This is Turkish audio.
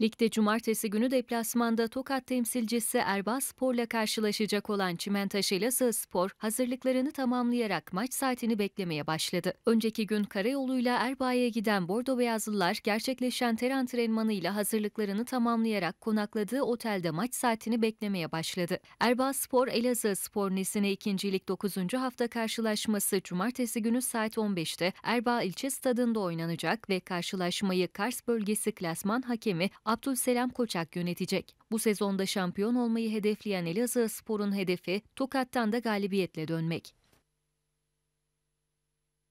Ligde cumartesi günü deplasmanda Tokat temsilcisi Erbaa Spor'la karşılaşacak olan Çimentaş Elazığ Spor hazırlıklarını tamamlayarak maç saatini beklemeye başladı. Önceki gün karayoluyla Erbaa'ya giden Bordo Beyazlılar gerçekleşen ter antrenmanıyla hazırlıklarını tamamlayarak konakladığı otelde maç saatini beklemeye başladı. Erbaa Spor Elazığ Spor Nesine 2. Lig 9. hafta karşılaşması cumartesi günü saat 15'te Erbaa ilçe stadında oynanacak ve karşılaşmayı Kars bölgesi klasman hakemi Abdülselam Koçak yönetecek. Bu sezonda şampiyon olmayı hedefleyen Elazığ Spor'un hedefi Tokat'tan da galibiyetle dönmek.